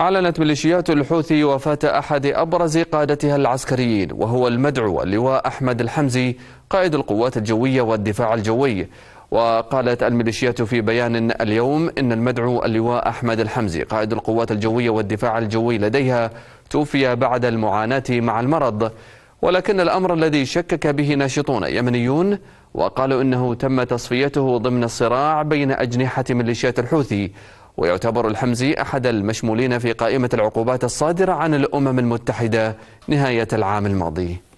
أعلنت ميليشيات الحوثي وفاة أحد أبرز قادتها العسكريين وهو المدعو اللواء أحمد الحمزي قائد القوات الجوية والدفاع الجوي وقالت الميليشيات في بيان اليوم إن المدعو اللواء أحمد الحمزي قائد القوات الجوية والدفاع الجوي لديها توفي بعد المعاناة مع المرض ولكن الأمر الذي شكك به ناشطون يمنيون وقالوا إنه تم تصفيته ضمن الصراع بين أجنحة ميليشيات الحوثي ويعتبر الحمزي أحد المشمولين في قائمة العقوبات الصادرة عن الأمم المتحدة نهاية العام الماضي